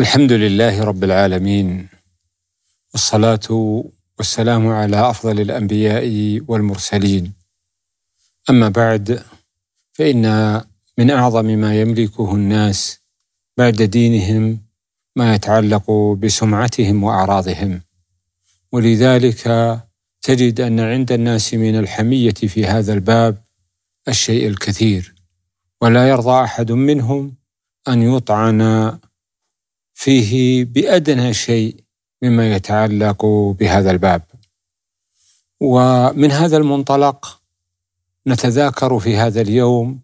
الحمد لله رب العالمين والصلاه والسلام على افضل الانبياء والمرسلين اما بعد فان من اعظم ما يملكه الناس بعد دينهم ما يتعلق بسمعتهم واعراضهم ولذلك تجد ان عند الناس من الحميه في هذا الباب الشيء الكثير ولا يرضى احد منهم ان يطعن فيه بأدنى شيء مما يتعلق بهذا الباب ومن هذا المنطلق نتذاكر في هذا اليوم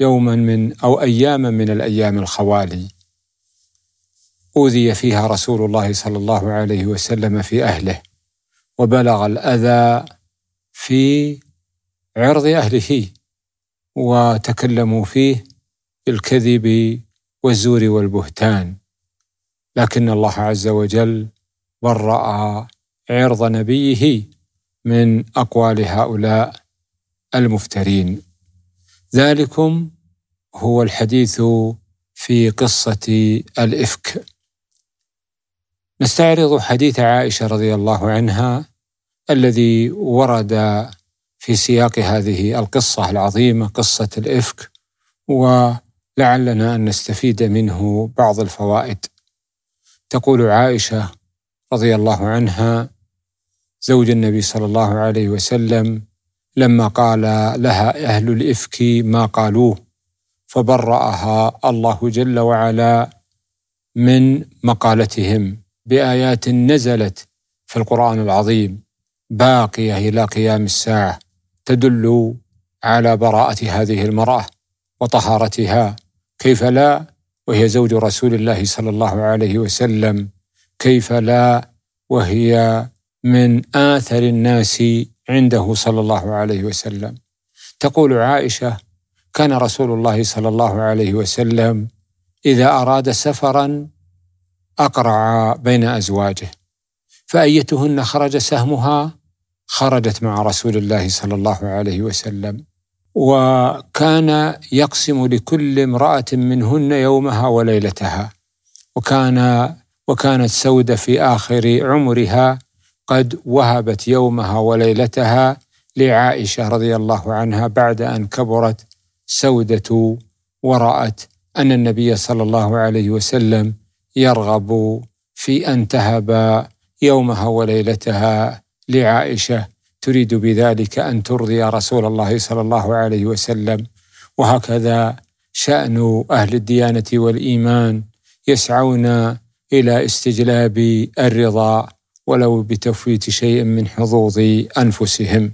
يوما من او اياما من الايام الخوالي اوذي فيها رسول الله صلى الله عليه وسلم في اهله وبلغ الاذى في عرض اهله وتكلموا فيه بالكذب والزور والبهتان لكن الله عز وجل برأ عرض نبيه من أقوال هؤلاء المفترين ذلكم هو الحديث في قصة الإفك نستعرض حديث عائشة رضي الله عنها الذي ورد في سياق هذه القصة العظيمة قصة الإفك ولعلنا أن نستفيد منه بعض الفوائد تقول عائشه رضي الله عنها زوج النبي صلى الله عليه وسلم لما قال لها اهل الافك ما قالوه فبرأها الله جل وعلا من مقالتهم بآيات نزلت في القرآن العظيم باقية إلى قيام الساعة تدل على براءة هذه المرأة وطهارتها كيف لا وهي زوج رسول الله صلى الله عليه وسلم كيف لا وهي من آثر الناس عنده صلى الله عليه وسلم تقول عائشة كان رسول الله صلى الله عليه وسلم إذا أراد سفرا أقرع بين أزواجه فأيتهن خرج سهمها خرجت مع رسول الله صلى الله عليه وسلم وكان يقسم لكل امرأة منهن يومها وليلتها وكان وكانت سودة في آخر عمرها قد وهبت يومها وليلتها لعائشة رضي الله عنها بعد أن كبرت سودة ورأت أن النبي صلى الله عليه وسلم يرغب في أن تهب يومها وليلتها لعائشة تريد بذلك أن ترضي رسول الله صلى الله عليه وسلم وهكذا شأن أهل الديانة والإيمان يسعون إلى استجلاب الرضا ولو بتفويت شيء من حظوظ أنفسهم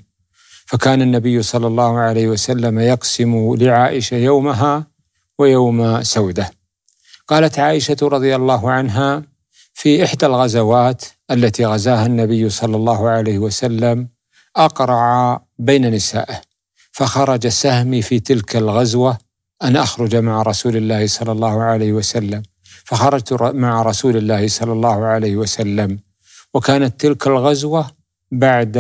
فكان النبي صلى الله عليه وسلم يقسم لعائشة يومها ويوم سودة قالت عائشة رضي الله عنها في إحدى الغزوات التي غزاها النبي صلى الله عليه وسلم أقرع بين نسائه فخرج سهمي في تلك الغزوة أن أخرج مع رسول الله صلى الله عليه وسلم فخرجت مع رسول الله صلى الله عليه وسلم وكانت تلك الغزوة بعد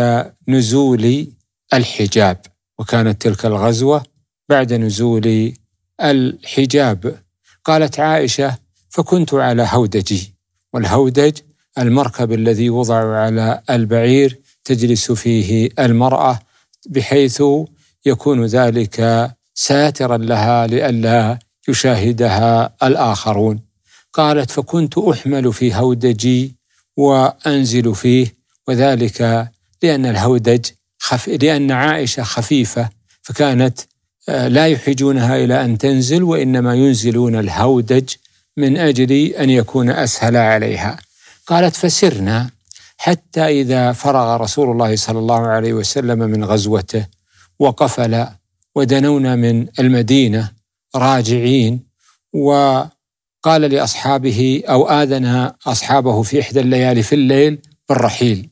نزول الحجاب وكانت تلك الغزوة بعد نزول الحجاب قالت عائشة فكنت على هودجي والهودج المركب الذي وضع على البعير تجلس فيه المرأة بحيث يكون ذلك ساترا لها لئلا يشاهدها الآخرون قالت فكنت أحمل في هودجي وأنزل فيه وذلك لأن الهودج خف... لأن عائشة خفيفة فكانت آه، لا يحجونها إلى أن تنزل وإنما ينزلون الهودج من أجل أن يكون أسهل عليها قالت فسرنا حتى إذا فرغ رسول الله صلى الله عليه وسلم من غزوته وقفل ودنونا من المدينة راجعين وقال لأصحابه أو آذن أصحابه في إحدى الليالي في الليل بالرحيل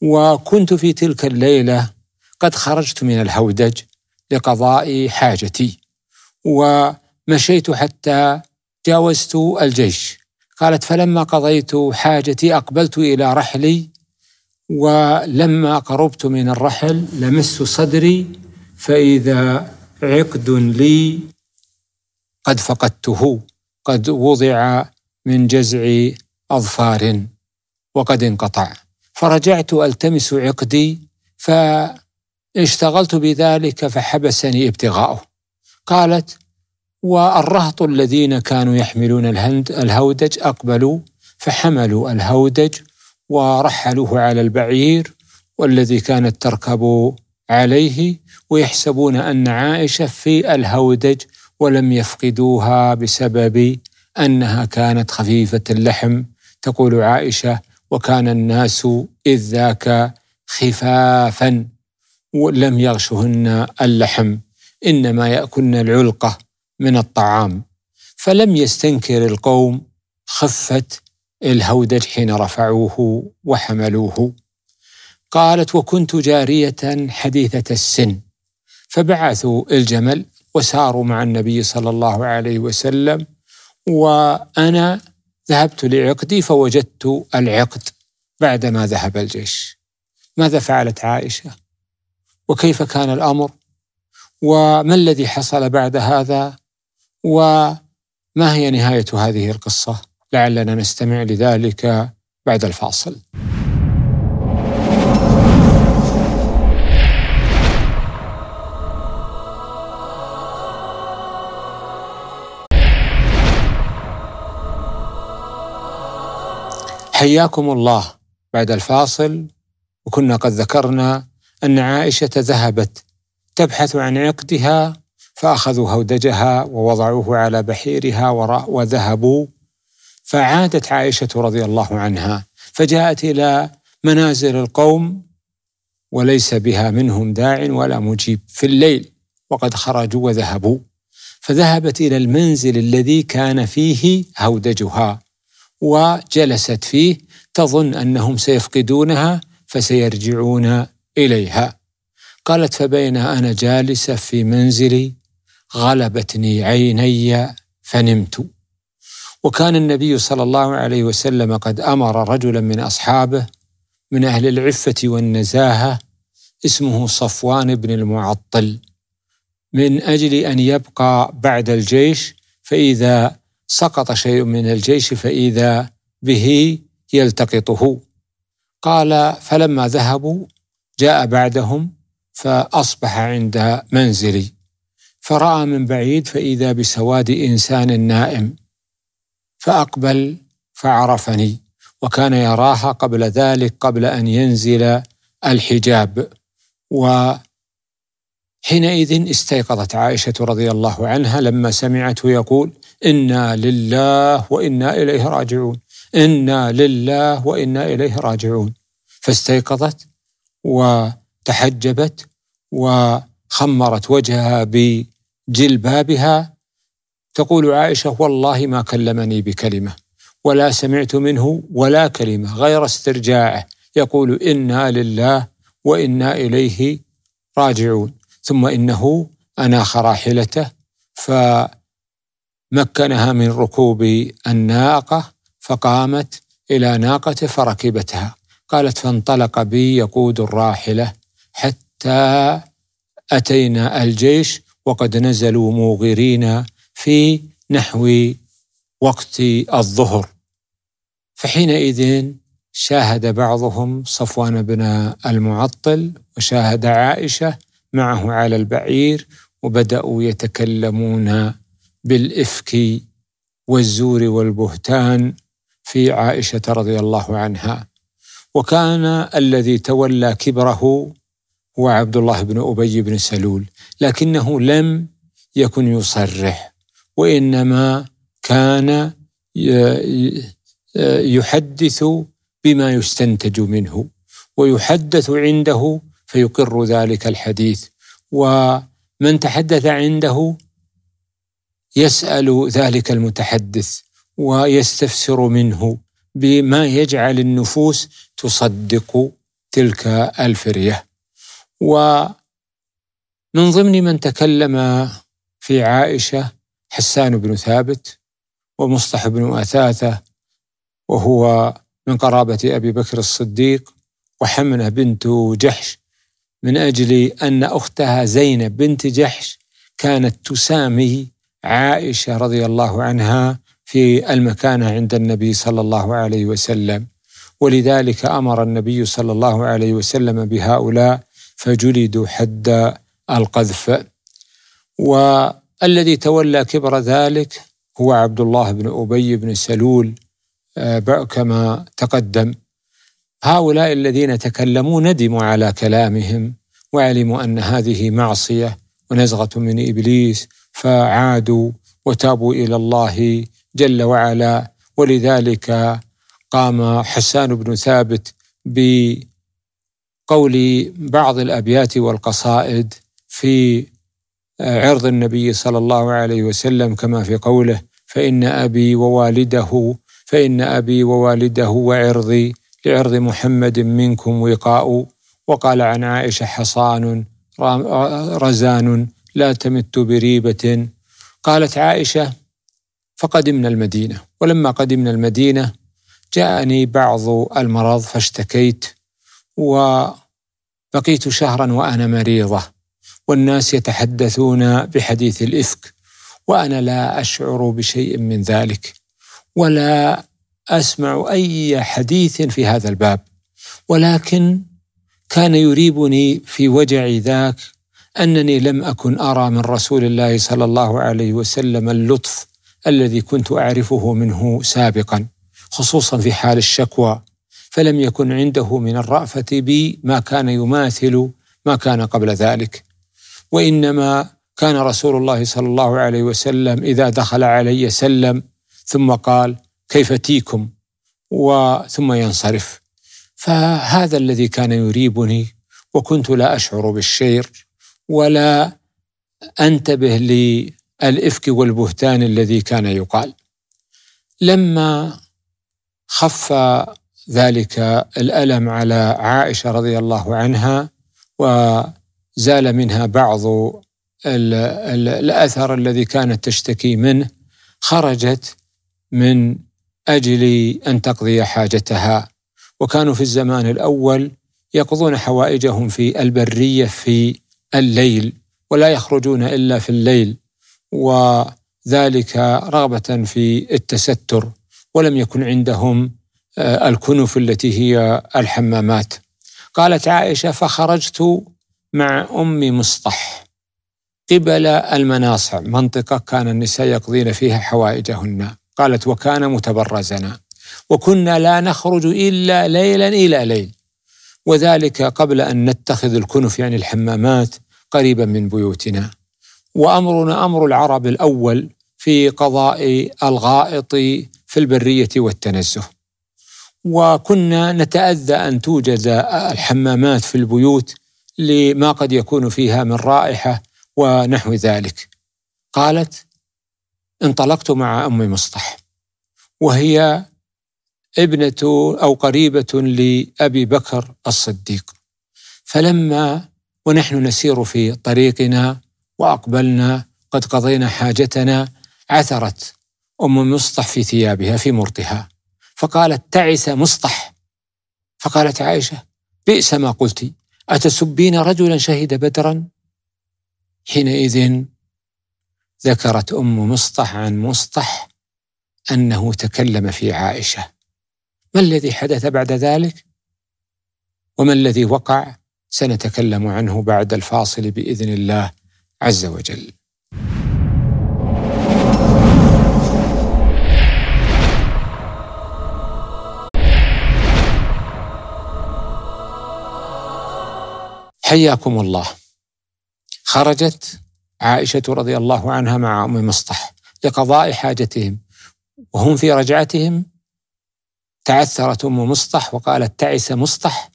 وكنت في تلك الليلة قد خرجت من الهودج لقضاء حاجتي ومشيت حتى جاوزت الجيش قالت فلما قضيت حاجتي أقبلت إلى رحلي ولما قربت من الرحل لمست صدري فإذا عقد لي قد فقدته قد وضع من جزع أظفار وقد انقطع فرجعت ألتمس عقدي فاشتغلت بذلك فحبسني ابتغاؤه قالت والرهط الذين كانوا يحملون الهند الهودج أقبلوا فحملوا الهودج ورحلوه على البعير والذي كانت تركب عليه ويحسبون أن عائشة في الهودج ولم يفقدوها بسبب أنها كانت خفيفة اللحم تقول عائشة وكان الناس إذ ذاك خفافا ولم يغشهن اللحم إنما يأكلن العلقة من الطعام فلم يستنكر القوم خفة الهودج حين رفعوه وحملوه قالت وكنت جارية حديثة السن فبعثوا الجمل وساروا مع النبي صلى الله عليه وسلم وأنا ذهبت لعقدي فوجدت العقد بعدما ذهب الجيش ماذا فعلت عائشة وكيف كان الأمر وما الذي حصل بعد هذا وما هي نهاية هذه القصة لعلنا نستمع لذلك بعد الفاصل حياكم الله بعد الفاصل وكنا قد ذكرنا ان عائشه ذهبت تبحث عن عقدها فأخذوا هودجها ووضعوه على بحيرها وذهبوا فعادت عائشة رضي الله عنها فجاءت إلى منازل القوم وليس بها منهم داع ولا مجيب في الليل وقد خرجوا وذهبوا فذهبت إلى المنزل الذي كان فيه هودجها وجلست فيه تظن أنهم سيفقدونها فسيرجعون إليها قالت فبين أنا جالسة في منزلي غلبتني عيني فنمت وكان النبي صلى الله عليه وسلم قد امر رجلا من اصحابه من اهل العفه والنزاهه اسمه صفوان بن المعطل من اجل ان يبقى بعد الجيش فاذا سقط شيء من الجيش فاذا به يلتقطه قال فلما ذهبوا جاء بعدهم فاصبح عند منزلي فراى من بعيد فاذا بسواد انسان نائم فاقبل فعرفني وكان يراها قبل ذلك قبل ان ينزل الحجاب وحينئذ استيقظت عائشه رضي الله عنها لما سمعته يقول انا لله وانا اليه راجعون انا لله وانا اليه راجعون فاستيقظت وتحجبت وخمرت وجهها ب جلبابها تقول عائشه والله ما كلمني بكلمه ولا سمعت منه ولا كلمه غير استرجاعه يقول انا لله وانا اليه راجعون ثم انه اناخ راحلته فمكنها من ركوب الناقه فقامت الى ناقته فركبتها قالت فانطلق بي يقود الراحله حتى اتينا الجيش وقد نزلوا موغرين في نحو وقت الظهر فحينئذ شاهد بعضهم صفوان بن المعطل وشاهد عائشه معه على البعير وبداوا يتكلمون بالافك والزور والبهتان في عائشه رضي الله عنها وكان الذي تولى كبره وعبد الله بن أبي بن سلول لكنه لم يكن يصرح وإنما كان يحدث بما يستنتج منه ويحدث عنده فيقر ذلك الحديث ومن تحدث عنده يسأل ذلك المتحدث ويستفسر منه بما يجعل النفوس تصدق تلك الفريه ومن ضمن من تكلم في عائشة حسان بن ثابت ومصطح بن أثاثة وهو من قرابة أبي بكر الصديق وحمنة بنت جحش من أجل أن أختها زينب بنت جحش كانت تسامي عائشة رضي الله عنها في المكانة عند النبي صلى الله عليه وسلم ولذلك أمر النبي صلى الله عليه وسلم بهؤلاء فجلدوا حد القذف والذي تولى كبر ذلك هو عبد الله بن أبي بن سلول آه، كما تقدم هؤلاء الذين تكلموا ندموا على كلامهم وعلموا أن هذه معصية ونزغة من إبليس فعادوا وتابوا إلى الله جل وعلا ولذلك قام حسان بن ثابت ب قول بعض الابيات والقصائد في آه، عرض النبي صلى الله عليه وسلم كما في قوله فان ابي ووالده فان ابي ووالده وعرضي لعرض محمد منكم وقاء وقال عن عائشه حصان آه، رزان لا تمت بريبه قالت عائشه فقدمنا المدينه ولما قدمنا المدينه جاءني بعض المرض فاشتكيت وبقيت شهرا وأنا مريضة والناس يتحدثون بحديث الإفك وأنا لا أشعر بشيء من ذلك ولا أسمع أي حديث في هذا الباب ولكن كان يريبني في وجعي ذاك أنني لم أكن أرى من رسول الله صلى الله عليه وسلم اللطف الذي كنت أعرفه منه سابقا خصوصا في حال الشكوى فلم يكن عنده من الرأفة بي ما كان يماثل ما كان قبل ذلك وإنما كان رسول الله صلى الله عليه وسلم إذا دخل علي سلم ثم قال كيف تيكم وثم ينصرف فهذا الذي كان يريبني وكنت لا أشعر بالشير ولا أنتبه للإفك والبهتان الذي كان يقال لما خف ذلك الألم على عائشة رضي الله عنها وزال منها بعض الـ الـ الأثر الذي كانت تشتكي منه خرجت من أجل أن تقضي حاجتها وكانوا في الزمان الأول يقضون حوائجهم في البرية في الليل ولا يخرجون إلا في الليل وذلك رغبة في التستر ولم يكن عندهم آه، الكنف التي هي الحمامات قالت عائشة فخرجت مع أم مصطح قبل المناصع منطقة كان النساء يقضين فيها حوائجهن قالت وكان متبرزنا وكنا لا نخرج إلا ليلا إلى ليل وذلك قبل أن نتخذ الكنف يعني الحمامات قريبا من بيوتنا وأمرنا أمر العرب الأول في قضاء الغائط في البرية والتنزه وكنا نتأذى أن توجد الحمامات في البيوت لما قد يكون فيها من رائحة ونحو ذلك قالت انطلقت مع أم مصطح وهي ابنة أو قريبة لأبي بكر الصديق فلما ونحن نسير في طريقنا وأقبلنا قد قضينا حاجتنا عثرت أم مصطح في ثيابها في مرتها فقالت تعس مسطح فقالت عائشة بئس ما قلت أتسبين رجلا شهد بدرا حينئذ ذكرت أم مسطح عن مسطح أنه تكلم في عائشة ما الذي حدث بعد ذلك وما الذي وقع سنتكلم عنه بعد الفاصل بإذن الله عز وجل حياكم الله خرجت عائشة رضي الله عنها مع أم مصطح لقضاء حاجتهم وهم في رجعتهم تعثرت أم مصطح وقالت تعس مصطح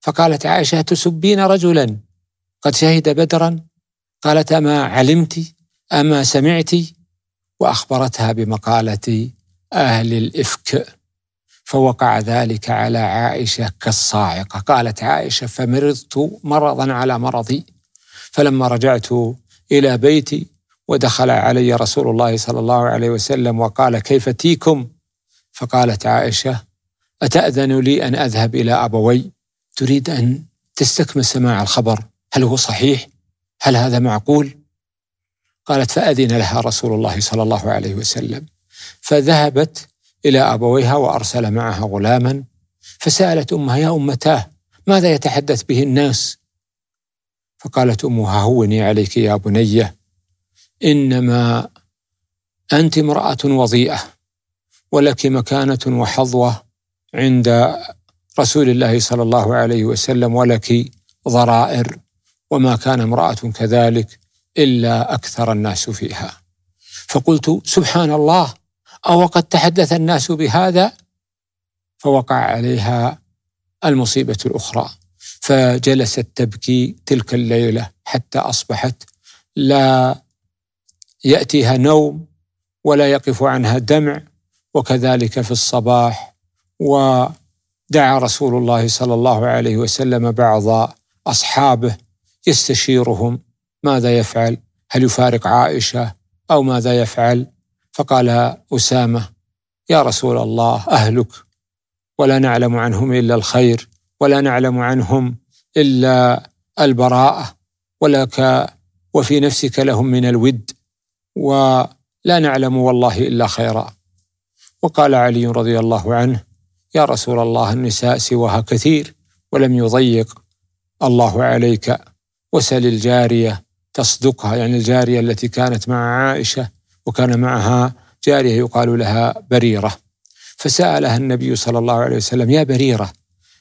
فقالت عائشة تسبين رجلا قد شهد بدرا قالت أما علمت أما سمعت وأخبرتها بمقالة أهل الإفك فوقع ذلك على عائشه كالصاعقه قالت عائشه فمرضت مرضا على مرضي فلما رجعت الى بيتي ودخل علي رسول الله صلى الله عليه وسلم وقال كيف تيكم فقالت عائشه اتاذن لي ان اذهب الى ابوي تريد ان تستكمل سماع الخبر هل هو صحيح هل هذا معقول قالت فاذن لها رسول الله صلى الله عليه وسلم فذهبت إلى أبويها وأرسل معها غلاما فسألت أمها يا أمتاه ماذا يتحدث به الناس فقالت أمها هوني عليك يا بنية إنما أنت امرأة وضيئة ولك مكانة وحظوة عند رسول الله صلى الله عليه وسلم ولك ضرائر وما كان امرأة كذلك إلا أكثر الناس فيها فقلت سبحان الله أو وقد تحدث الناس بهذا فوقع عليها المصيبة الأخرى فجلست تبكي تلك الليلة حتى أصبحت لا يأتيها نوم ولا يقف عنها دمع وكذلك في الصباح ودعا رسول الله صلى الله عليه وسلم بعض أصحابه يستشيرهم ماذا يفعل هل يفارق عائشة أو ماذا يفعل فقال أسامة يا رسول الله أهلك ولا نعلم عنهم إلا الخير ولا نعلم عنهم إلا البراءة ولك وفي نفسك لهم من الود ولا نعلم والله إلا خيرا وقال علي رضي الله عنه يا رسول الله النساء سواها كثير ولم يضيق الله عليك وسل الجارية تصدقها يعني الجارية التي كانت مع عائشة وكان معها جارية يقال لها بريرة فسألها النبي صلى الله عليه وسلم يا بريرة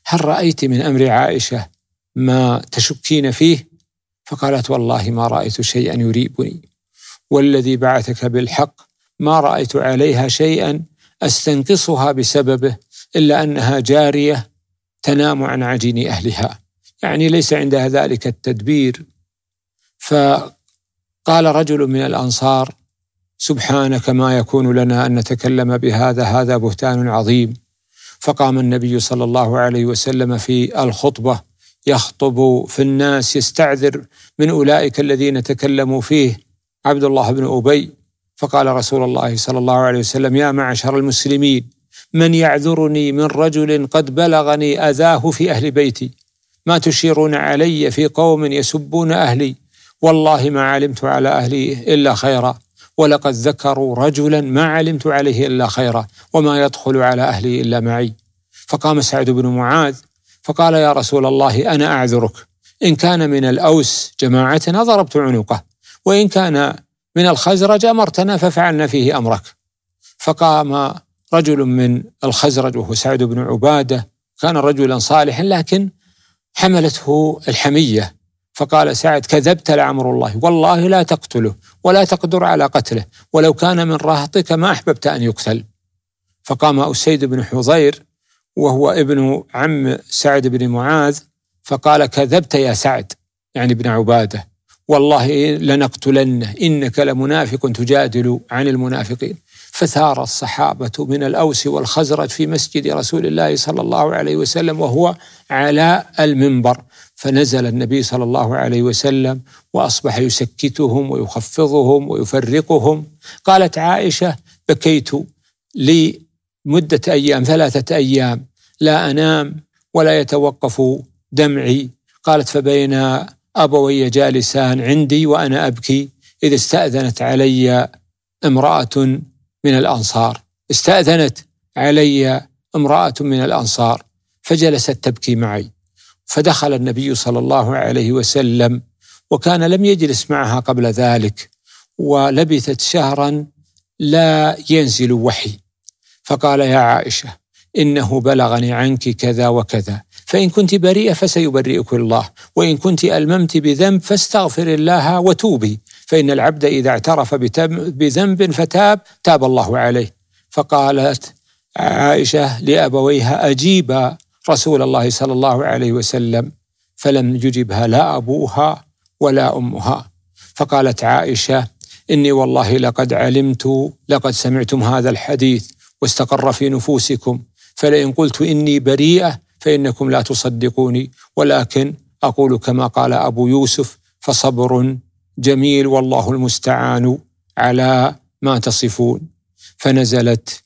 هل رأيت من أمر عائشة ما تشكين فيه فقالت والله ما رأيت شيئا يريبني والذي بعثك بالحق ما رأيت عليها شيئا أستنقصها بسببه إلا أنها جارية تنام عن عجين أهلها يعني ليس عندها ذلك التدبير فقال رجل من الأنصار سبحانك ما يكون لنا ان نتكلم بهذا هذا بهتان عظيم فقام النبي صلى الله عليه وسلم في الخطبه يخطب في الناس يستعذر من اولئك الذين تكلموا فيه عبد الله بن ابي فقال رسول الله صلى الله عليه وسلم يا معشر المسلمين من يعذرني من رجل قد بلغني اذاه في اهل بيتي ما تشيرون علي في قوم يسبون اهلي والله ما علمت على اهلي الا خيرا ولقد ذكروا رجلا ما علمت عليه إلا خيرا وما يدخل على أهلي إلا معي فقام سعد بن معاذ فقال يا رسول الله أنا أعذرك إن كان من الأوس جماعتنا ضربت عنقه وإن كان من الخزرج أمرتنا ففعلنا فيه أمرك فقام رجل من الخزرج وهو سعد بن عبادة كان رجلا صالحا لكن حملته الحمية فقال سعد كذبت لعمر الله والله لا تقتله ولا تقدر على قتله ولو كان من راهطك ما أحببت أن يقتل فقام أسيد بن حضير وهو ابن عم سعد بن معاذ فقال كذبت يا سعد يعني ابن عبادة والله لنقتلنه إنك لمنافق تجادل عن المنافقين فثار الصحابة من الأوس والخزرج في مسجد رسول الله صلى الله عليه وسلم وهو على المنبر فنزل النبي صلى الله عليه وسلم واصبح يسكتهم ويخفضهم ويفرقهم قالت عائشه بكيت لمده ايام ثلاثه ايام لا انام ولا يتوقف دمعي قالت فبين ابوي جالسان عندي وانا ابكي اذ استاذنت علي امراه من الانصار استاذنت علي امراه من الانصار فجلست تبكي معي فدخل النبي صلى الله عليه وسلم وكان لم يجلس معها قبل ذلك ولبثت شهرا لا ينزل وحي فقال يا عائشه انه بلغني عنك كذا وكذا فان كنت بريئه فسيبرئك الله وان كنت الممت بذنب فاستغفر الله وتوبي فان العبد اذا اعترف بذنب فتاب تاب الله عليه فقالت عائشه لابويها اجيبا رسول الله صلى الله عليه وسلم فلم يجبها لا ابوها ولا امها فقالت عائشه اني والله لقد علمت لقد سمعتم هذا الحديث واستقر في نفوسكم فلئن قلت اني بريئه فانكم لا تصدقوني ولكن اقول كما قال ابو يوسف فصبر جميل والله المستعان على ما تصفون فنزلت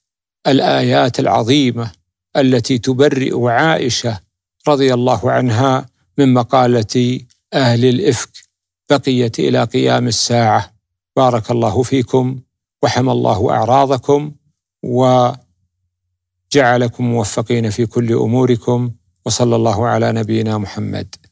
الايات العظيمه التي تبرئ عائشه رضي الله عنها من مقاله اهل الافك بقيت الى قيام الساعه بارك الله فيكم وحمى الله اعراضكم وجعلكم موفقين في كل اموركم وصلى الله على نبينا محمد